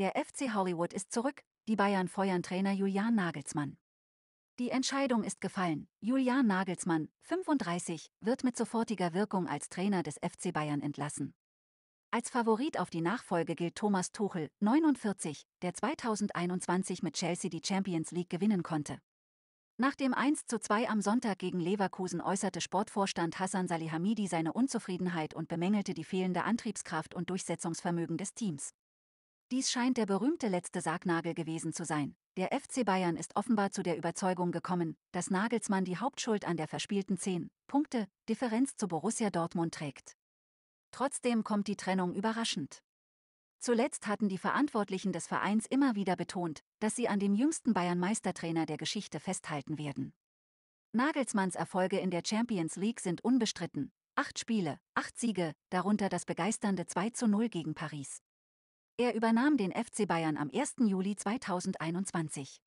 Der FC Hollywood ist zurück, die Bayern feuern Trainer Julian Nagelsmann. Die Entscheidung ist gefallen. Julian Nagelsmann, 35, wird mit sofortiger Wirkung als Trainer des FC Bayern entlassen. Als Favorit auf die Nachfolge gilt Thomas Tuchel, 49, der 2021 mit Chelsea die Champions League gewinnen konnte. Nach dem 1:2 am Sonntag gegen Leverkusen äußerte Sportvorstand Hassan Salihamidi seine Unzufriedenheit und bemängelte die fehlende Antriebskraft und Durchsetzungsvermögen des Teams. Dies scheint der berühmte letzte Sargnagel gewesen zu sein. Der FC Bayern ist offenbar zu der Überzeugung gekommen, dass Nagelsmann die Hauptschuld an der verspielten 10 Punkte Differenz zu Borussia Dortmund trägt. Trotzdem kommt die Trennung überraschend. Zuletzt hatten die Verantwortlichen des Vereins immer wieder betont, dass sie an dem jüngsten Bayern-Meistertrainer der Geschichte festhalten werden. Nagelsmanns Erfolge in der Champions League sind unbestritten. Acht Spiele, acht Siege, darunter das begeisternde 2 zu 0 gegen Paris. Er übernahm den FC Bayern am 1. Juli 2021.